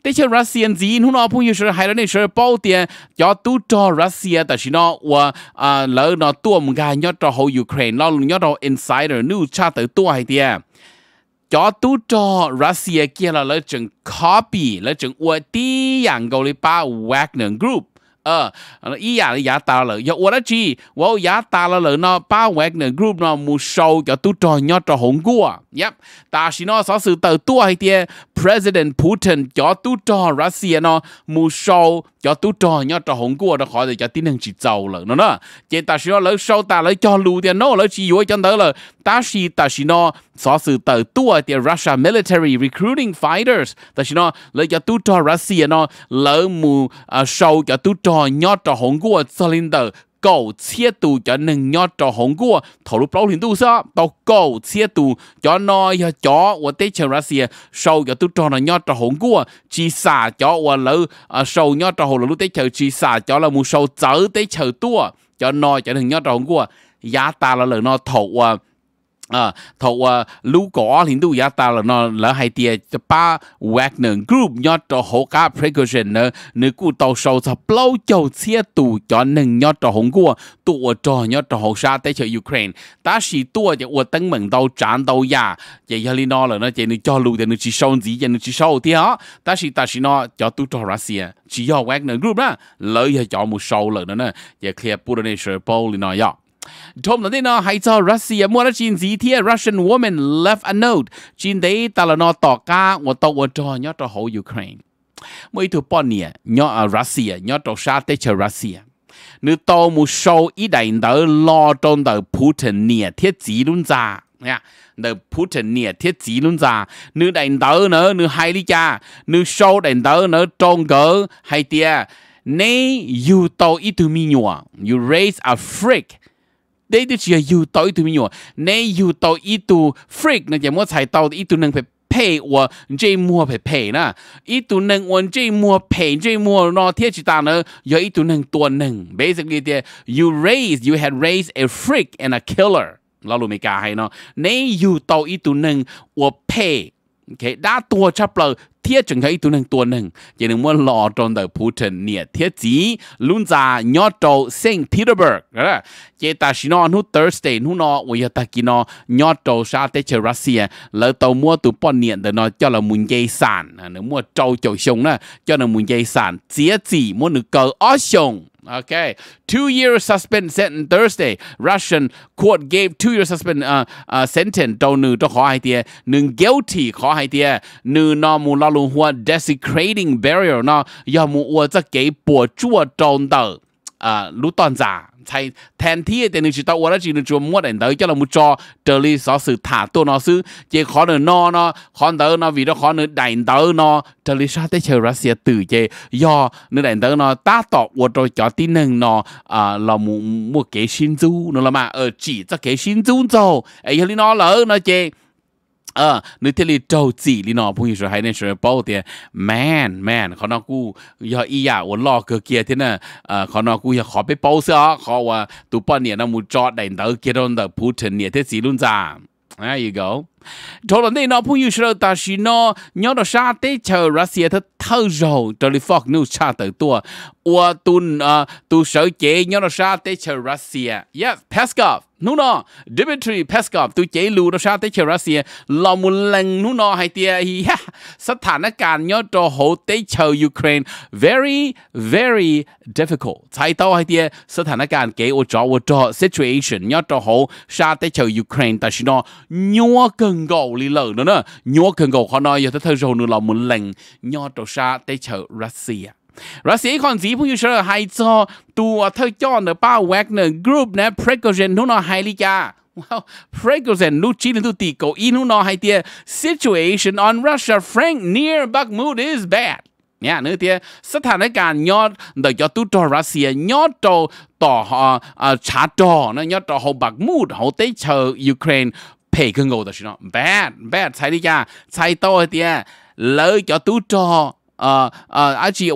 thế chứ Russian gì nó nó bây giờ hay là nên sửa bao tiền cho tu cho Russia tại vì nó và à lỡ nó tua một cái nhớ cho hậu Ukraine nó nhớ cho insider news cha tới tua hay tiền cho tu cho Russia kia là lỡ chừng copy lỡ chừng ua tí yang cầu lý ba Wagner Group ờ ý giả là giả tạo lợi giờ what a chi wow giả tạo là lợi nó ba wẹt nè group nó mu show cho tu trò nhỏ trò hổng cua yep ta chỉ nó sở sự tờ tua hay tia president putin cho tu trò russia nó mu show cho tu trò nhỏ trò hổng cua nó khỏi thì cho tin hàng chỉ giàu lợi nó nó chỉ ta chỉ nó lỡ show ta lỡ cho lù tia nó lỡ chỉ vui chân tới là military recruiting fighters ta nó nhỏ trò hồng của cylinder cầu chia tù cho nâng nhỏ trò hồng của thổ lúc lâu hình tu sao tàu cầu chia tù cho nó cho chó và tết chờ ra xìa sâu cho tu trò nó nhỏ trò hồng của chỉ xả cho và lỡ sâu nhỏ trò hồng là lúc tết chờ chỉ xả cho là một sâu chở tết chờ tua cho nó cho nâng nhỏ trò hồng của giá ta là lỡ nó thổ 啊，头啊，如果领导也打了呢，然后啲把 Wagner Group 要到好加 precaution 呢，你估到手就不老就切度就能要到红过，多咗要到好沙得去 Ukraine，但是多就我等门到战到呀，也要你呢了呢，就你交流的你去收子，就你去收啲啊，但是但是呢，就都到那些，只要 Wagner Group 啦，你也就冇收了呢，也可以不能你是包里那样。Tom là thế nó hay cho Russia mua nó chín gì thế Russian woman left a note chín đấy ta là nó tỏ ca và tàu và trò nhớ trò hậu Ukraine mỗi thứ bọn nè nhớ Russia nhớ trò sa tế chờ Russia nếu tàu một số ý đại đỡ lo trong đỡ Putin nè thiết chỉ luôn ra nha đỡ Putin nè thiết chỉ luôn ra nếu đại đỡ nữa nếu hay đi cha nếu sâu đại đỡ nữa trong gỡ hay tia nay you tàu ý thứ mi nhua you raise a freak đây đi chỉ yêu tàu ít mình nè yêu tàu ít tu freak nè giờ mua xài tàu ít tu nâng phải pay 我这么陪陪呢，一度能我这么陪这么那天气大呢，有一度能多能，basically 的，you raise you had raised a freak and a killer, killer，老卢没加还呢，你有到一度能我陪。okay đã ตัวชับเลยเทียจังไงตัวหนึ่งตัวหนึ่งยังนึกว่ารอจนเดอพูดเนี่ยเทียจีลุ้นจายอดโตเซงพีเตอร์เบิร์กนะเจตาชินอนหู Thursday หูนอวิยตากินอยอดโตชาเตเชรัสเซียแล้วตัวมัวตัวป้อนเนี่ยเดนอเจ้าละมุนเยสานนึกว่าโจโจชงนะเจ้าละมุนเยสานเจียจีมัวหนึ่งเกออชง Okay. Two year suspend sentence Thursday. Russian court gave two year suspend uh, uh, sentence. Don't know to Nung guilty ko hai tia. Nu na mu hua desecrating barrier na Yamu mu wa za ge chua dong dao. Uh, lu 才天天的你去到我那去你做么人头，叫他们做这里少是塔多那是，也可能那呢，可能那为了可能人头呢，这里啥的就那些对的，要你人头呢，打到我都叫的能呢啊，老母母给新租，你了嘛，呃，只只给新租走，哎呀你那老那些。ờ nữ thiên lý chỉ lý nó phong yêu hay nên sửa bao tiền man man khó nó cú giờ ý à uốn cơ kia thế nè ờ khó cú giờ khó biết bao sao khó và tụ bao nhiêu nó đánh đầu kia đó là Putin nhiệt thế gì luôn ra There you go. Trong lần này nó yêu sửa ta chỉ nhớ đó sa tế chờ Russia thật thâu rồi cho lý Fox cha tới tua 我蹲啊，都手机你那啥得去 Russia。Yes, Peskov，努那 Dmitry Peskov 都记录那啥得去 Russia。老木冷努那还得呀，สถานการณ์你都好得去 Ukraine。Very, very difficult。才到还得สถานการณ์给我找我找 situation 你都好啥得去 Ukraine，但是呢，你更高哩了呢，你更高可能有的时候你老木冷，你都啥得去 Russia。รัสเซียคนสีผู้อยู่เชื่อไฮโซตัวเธอย้อนเนป้าแวกเนกรุ๊ปนะเพรกเจนนู่นไฮลิกา Well, Prigozhin, Luchin, Tutiko, Inu no haitia situation on Russia, Frank near Bakhmut is bad. เนี่ยนึกเตียสถานการณ์ยอดเดยอดตุตรัสเซียยอดโตต่อชาตอนะยอดต่อเขาบักมูดเขาเตเชอร์ยูเครนเพย์ขึ้นโกแต่ชิโนแบดแบดใช่ดิจ้าใช่โตเตียเลยจอดตุตออ่า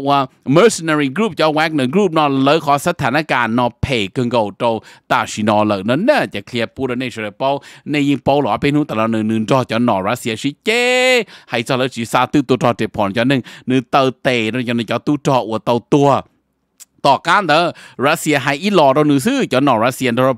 ว่า mercenary group 叫 Wagner group นอเลยขอสถานการณ์นอเพกันกาโตตาชินอเลยนั่นน่จะเคลียร์ปูดในเชลปในยิงปหลอเป็นหุ้นแต่เราหนึ่งหนึ่งจอจะนอรัสเซียชิเจ ให้จ้าเลยจีซาตูตัวจอเจ็บผ่อนจะหนึ่งหนึ่งเตอเตนั่นจะหนึ่งจะตู้จออวดเตาตัว ต่อการเดอรัสเซียให้อีหลอเราหนึ่งซื้อจะนอรัสเซียเรา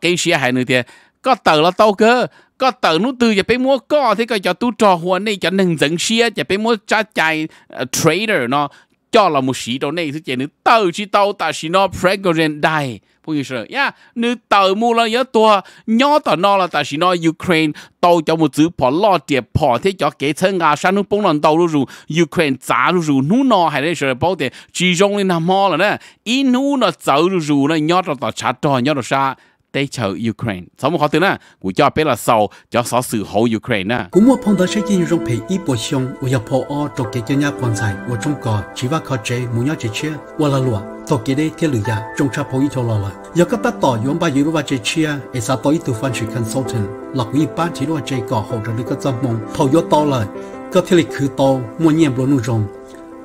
เกเชียให้หนึ่งเทียก็เตอเราเตาเกอ có tờ nút từ giờ bé mua có thế coi cho tu trò hùa này cho nâng dẫn xia giờ bé mua cha chạy ờ, trader nó cho là một sĩ đồ này thứ chế nữ tàu chỉ tàu ta sĩ nó pregoren đài bao nhiêu sợ ya nữ tàu mua là nhớ tua nhớ tàu nó là ta sĩ nó Ukraine tàu cho một chữ bỏ lo tiệp bỏ thế cho kế thân à sao nó bông lần tàu luôn rồi Ukraine trả luôn rồi nú nó hay đấy sợ bao chỉ dùng lên nằm mò là nè in nú nó 走 luôn rồi nó nhớ ta chặt trò nhớ tàu sa tế chờ Ukraine. Sáu một khó tư na, cụ cho biết là sau cho sáu sự hậu Ukraine na. Cũng một phong đó sẽ tin rộng phải ít bộ xong, ở nhập hộ ở trong cái chân nhà quan tài của Trung Quốc chỉ và khó chế muốn nhớ chế chế. và là lụa. Tổ kế đây thiết lửa giá trong trap hậu ít cho lo là. Giờ các tác tỏ yếm ba yếu và chế chia, ở xã tối tư phân sự consultant, lọc nguyên ba chỉ lo chế cỏ hậu ra được các giam mong, thầu yếu to là, các thiết lịch khứ to, mua nhiệm luôn nụ rộng.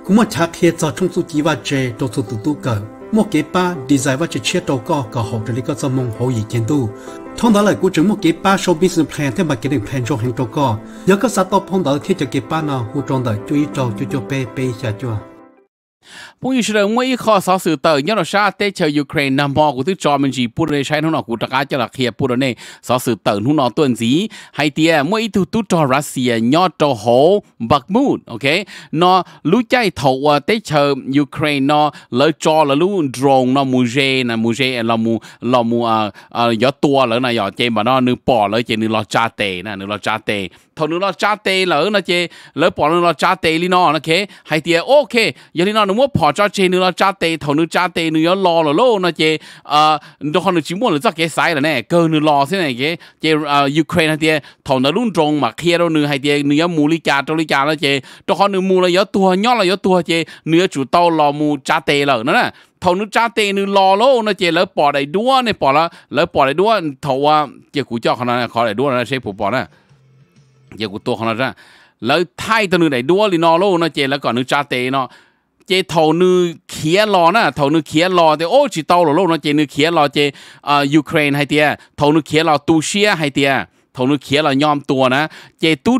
Cũng một chắc thiết cho trong số chỉ và chế, trong số tự tu cờ, một cái ba design và chia đầu co có hậu trợ lý có mong hậu ý kiến tu thông đó là của chúng một cái ba show business plan theo mà cái định plan trong hàng đầu co nhớ có sao tao phong đó khi cho cái ba nào hỗ trợ đời chú ý cho chú cho bé bé cho cho พวกยูชเรงว่าอีข้อสอสื่อเตยยอดชาเตเชยูเครนนำมอกูที่จอมันจีปูเรใช้ทุนอกูตะกาจะหลักเคียปูเรเน่สอสื่อเตยทุนอตัวสีไฮเตียมวยทุตุจอรัสเซียยอดจอโหบักมูดโอเคนอรู้ใจเถาวเตเชยูเครนนอเลยจอละลู่โดรนนอมูเจนะมูเจลามูลามูอ่าอ่ายอตัวแล้วนะยอเจมานอนึงปอเลยเจนึงลอจาเตนะนึงลอจาเต thầu nó cha tê lỡ nó chê lỡ bỏ nó cha tê li nó nó kế hay tiề ok giờ li nó nó muốn bỏ cho chê nó cha tê thầu nó cha tê nó lo lo lo nó chê ờ nó được chỉ muốn là chắc cái sai là nè cơ nó lo thế này cái chê ờ, Ukraine hay tiề thầu nó luôn trông mà kia đâu nữa hay tiề nữa mù li cha trâu li cha nó chê cho con nữa mù là giờ tua nhỏ là giờ tua chê nữa chủ tàu lo mù cha tê lỡ nó nè thầu nó cha tê nó lo lô nó chê lỡ bỏ đầy đua này bỏ là lỡ bỏ đầy đua thầu à chê cú cho con nó khỏi đầy đua nó sẽ phụ bỏ nè giờ của tôi không ra lỡ thay từ nơi này đua thì nó luôn nó chè là còn nước cha tê nó chè thầu nữ khía lò nè thầu nữ khía lò thì ô chỉ tàu lò nó chè nữ khía lò chè ờ, Ukraine hay tiệt thầu khía lò Tunisia hay tiệt thầu khía lò nhom tua nè chè tú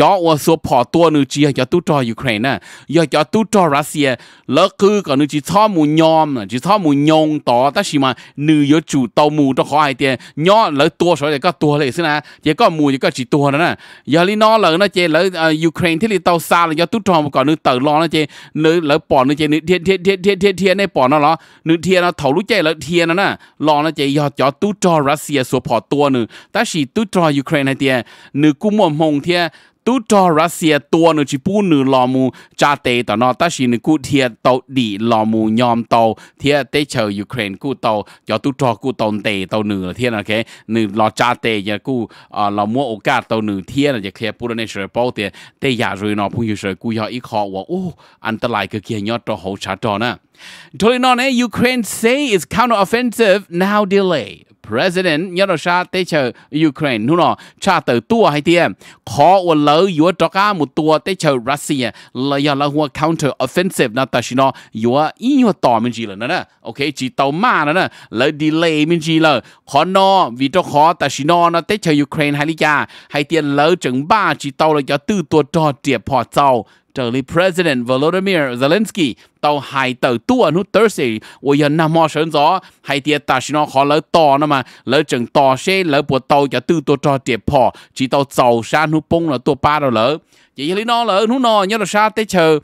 จอว่าสัวพอตัวนูจีอย่าตู้จอยูเครนน่ะอยาอจะตู้จอรัสเซีย แล้วคือก่อนนูจีท่อมูยอมน่ะจีท่อมูยงต่อัตงชิมานยอยจู่เตามูต้องขอไอเตียย้อแล้วตัวสอยก็ตัวเลยสินะ เจก็มูเจก็จีตัวนั่นน่ะอย่าลีนอเลยนะเจแล้วยูเครนที่ลีเตาซาเลยอย่าตู้จอมก่อนนูเตอรอนะเจเนื้อแล้วปอนนูเจนูเทียนเทียนเทียนเทียนเทียนเทียนในปอนน่นเหรอนูเทียนเราเถารู้ใจแล้วเทียนนั่นน่ะ รอนะเจอยาอจะตู้จอรัสเซียสัวพอตัวนึงั้่ชีตู้จอยูเครนไอเตียนึงกูมัวมงเทีย tu cho Russia tua nữa chỉ bu nữ lò mù cha te tao nó ta chỉ nữ cụ thiệt tàu đi lò mù nhom tàu thiệt tê chờ Ukraine cụ tàu cho tu cho cụ tàu te tàu nữ là thiệt là cái nữ lò cha tê giờ cụ lò mua ô cả tàu nữ thiệt là giờ kia bu này sửa bao tiền tê giả rồi nó bu sửa cụ giờ ít khó quá ô anh ta lại cái kia nhót cho hậu trả cho nè Thôi này Ukraine say is counter offensive now delay president nhớ đâu sa tế chờ Ukraine nu nó cha từ tua hay tiền khó u lỡ yếu cho cả một tua tế chờ Russia là giờ là hua counter offensive nà ta xin nó yếu yếu tỏ mình chỉ là nè ok chỉ tàu ma nè nè lỡ delay mình chỉ là khó nọ vì cho khó ta xin nó nó tế chờ Ukraine hay lý cha hay tiền lỡ chừng ba chỉ tàu là cho tư tua trò triệt họ tàu trợ lý President Volodymyr Zelensky tàu hai tàu tua nút Thursday ôi giờ nằm mò sơn gió hai tiệt ta xin nó khó lỡ to nữa mà lỡ chừng to xe lỡ buộc tàu cho tư tổ cho tiệp phò chỉ tàu sầu sa nút bông là tổ ba đâu lỡ chỉ lý nó lỡ nút nó nhớ là sa tới chờ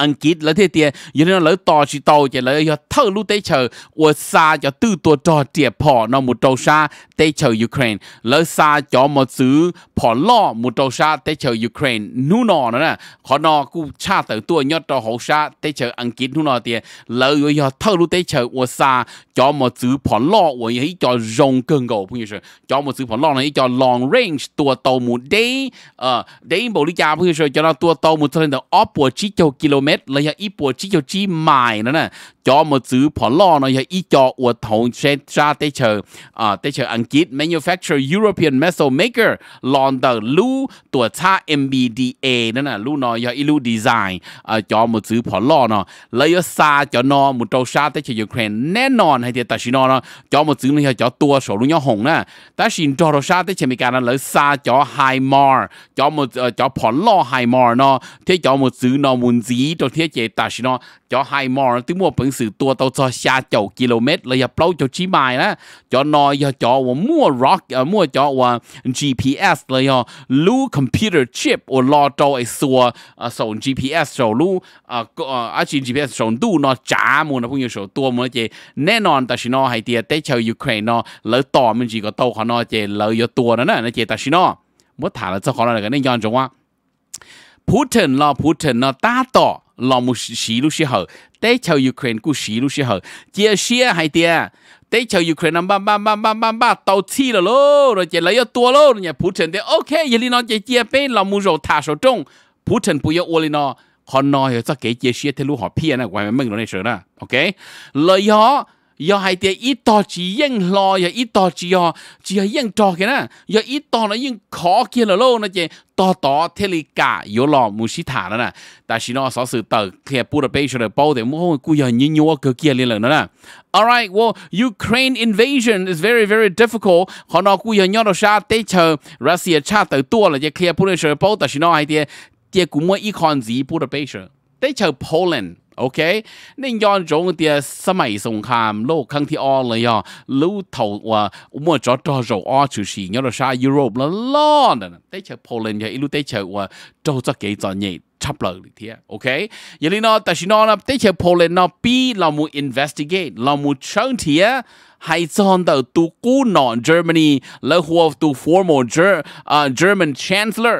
ăn kít lấy thế tiền giờ nó lấy to chỉ to chỉ lấy giờ thâu lúc tới chờ ở xa cho tư tua trò trẻ phò nó một trâu xa tới chờ Ukraine lấy xa cho một xứ phò lo một trâu xa tới chờ Ukraine nu nọ nữa nè họ nọ cũng cha tử tua nhớ trò hậu xa tới chờ ăn kít nu nọ tiền lấy giờ thâu lúc tới chờ ở xa cho một xứ phò lo ở ấy cho rồng cơn gầu cũng như vậy cho một xứ phò lo này cho long range tua tàu một day ờ day bầu lý cha cũng như vậy cho nó tua tàu một thân tàu ốp của chỉ km mét là ya ít bộ chỉ cho chi mài nữa nè cho một chữ phỏ lo nó ya ít cho của thầu xe ra tế chờ à tế chờ anh kít manufacturer European metal maker London, lu tuổi cha MBDA nữa nè lu nó ya lu design à cho một chữ phỏ lo nó là ya xa cho nó một trâu xa tế chờ Ukraine nè hay thì ta xin nó cho một chữ nó ya tua sổ lu nhỏ hồng nè ta xin cho nó mỹ cả nó lỡ xa cho hai mar cho một ờ, cho thế cho một chữ nó chỉ thiết chế ta xin nó cho hai mò tiếng mua bằng sự tua tàu cho xa chầu km là giờ lâu cho chỉ mài đó cho nó giờ cho mua rock ờ, mua cho GPS là giờ lưu computer chip ở lo cho ai xua ờ, sổ GPS sổ lưu à à chỉ GPS sổ đủ nó trả mua nó cũng như sổ tua mua chế nên nó ta xin nó hay tiệt tới chầu Ukraine nó lỡ tỏ mình chỉ có tàu họ nó chế lỡ giờ tua nó nè nó chế ta xin nó mất thả là cho họ nó là cái nên nhon trong quá Putin lo Putin nó ta tỏ lo mu xí lu xí hở tế chào Ukraine cũng xí lu xí hở chia xia hay tia tế chào Ukraine nó ba ba ba ba ba ba tàu chi là lô rồi chỉ lấy tua lô rồi nhà Putin thì ok giờ đi nó chỉ chia bên lo mu rồi thả số trung Putin bây giờ uoli nó còn nói sao kể chia xía thế lu họ pia này quay mình nó này sợ đó ok lời họ 又係啲一多字英落又一多字哦，只係英作嘅啦，又一多啦英可見啦咯，那隻多多鐵力架有落冇事彈啦啦，但是呢，少數到佢不得被說的包的，我估有人要個見你了啦。All right, well, Ukraine invasion is very very difficult. 可能估有人到沙地球，Russia 差得多了，也佢不能說包，但是呢，係啲啲估冇一看字不得被說，地球 Poland。OK，恁要中的什么送看路看的哦了呀，路头哇，我们找找找啊，就是要了啥 Europe 了咯呢，得去 Poland 一路得去哇，找着几张嘢。chấp lời thì ok vậy nên nó tại sao nó tới chơi Poland nó bi là mu investigate là mu chăng thì hay chọn đầu tu cú nọ Germany là huống tu formal German Chancellor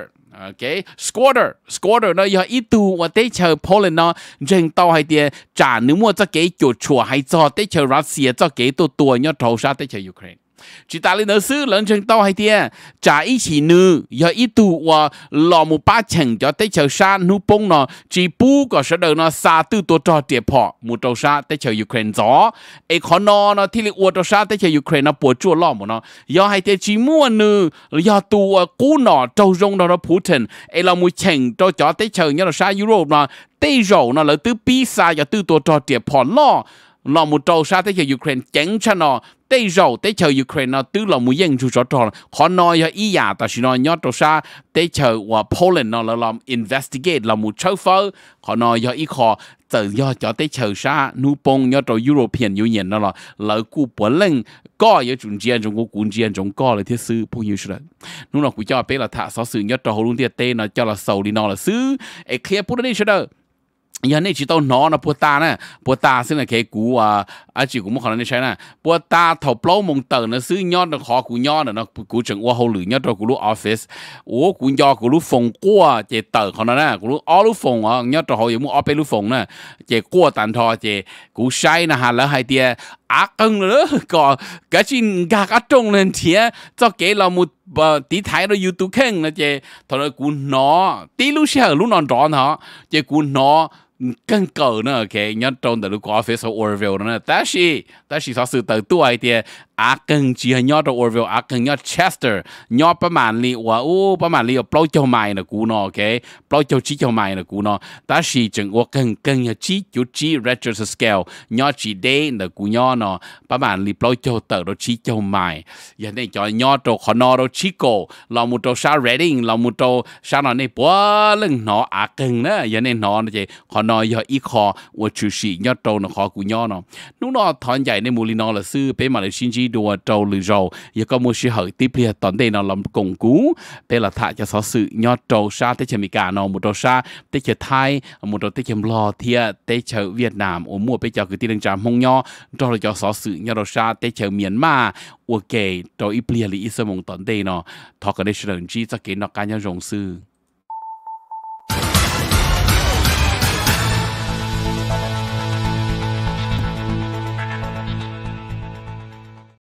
ok squatter squatter nó do ít tu và tế chờ Poland nó rèn to hay tiền trả nếu mua cho cái chuột chùa hay cho tế chờ Russia cho cái tổ tua nhớ thầu sa tế chờ Ukraine chỉ ta lên nữa xứ lớn chân to hay tia trả ý chỉ nữ giờ ý tụ và lò một ba chừng cho tới chờ sa nu bông nó chỉ bu có sẽ đời nó sa tư tổ trò tiệp họ một trâu sa tới chờ Ukraine gió ai khó nó nó thì liệu uo trâu sa tới chờ Ukraine nó bùa chua lò một nó giờ hay tia chỉ mua nữ giờ tụ cú nó trâu rong nó nó Putin ai là một chừng cho cho tới chờ nhớ là xa Europe nó tây rổ nó là tư Pisa giờ tư tổ trò tiệp họ lo nó một trâu sa tới cho Ukraine chẳng cho nó tây rầu tới chờ Ukraine nó tức là một dân chủ rõ tròn khó nói cho ý giả dạ, ta chỉ nói nhớ trâu sa tới chờ và Poland nó là làm investigate là một châu phơ khó nói cho ý khó tự do cho tới chờ sa nu bông nhớ trâu European Union nó là lỡ cụ bổ lên có nhớ trung Gian trong cuộc chiến chiến trong có là thiết sư bông nhiêu rồi nu nó cũng cho bé là thả sáu sự nhớ trâu hồ luôn tiệt tê nó cho là sầu đi nó là sứ ấy clear bút đi chưa đâu giờ này chỉ tao nó là bữa ta nè bữa ta xin là cái cú à à chỉ cũng một khả năng này nè bữa ta thầu plau mong tờ nó xứ nhon nó khó cú nhon nó cú chừng qua hậu lử nhon rồi cú lu office ô cú nhon cú lu phòng qua chế tờ khả năng nè cú lu ó lu phòng à nhon rồi hậu muốn ó pe lu phòng nè chế qua tàn thọ chế cú sai nè hà lỡ hai tia á cưng nữa còn cái chuyện gà cá trông lên thế cho cái là một bờ thái nó youtube khen là chế thôi là cú nó tí lu xe lu non rõ nó chế cú nó 更高呢，OK，人中的如果 office Orville 呢，但是但是他是得多一点，啊，更只很要的 Orville，啊，更要 Chester，要不满里，我哦不满里要包就买的股呢，OK，包就只就买的股呢，但是整我更更要只就只 register scale，要只 day 的股要呢，不满里包就得都只就买，人哋叫要到可能都只够，老母到啥 reading，老母到啥那那波楞那啊更呢，人哋那那些可能。nó giờ ít khó và chủ sĩ trâu nó khó của nhớ nó lúc đó nên mù li là sư bé mà lại chi đùa trâu lì rầu giờ có mua sĩ hợi tiếp liền toàn đây nó làm củng cú bé là thả cho xó sự nhớ trâu xa tới chờ cả nó một trâu xa tới chờ thai một tới chờ lò thia tới chờ Việt Nam ở mua bé cho cái tiền trạm không nhớ trâu cho xó sự nhớ trâu xa tới chờ miền mà ok trâu ít liền lì ít đây nó thọ cái đấy sự chi cho cái nó cá nhân rộng sư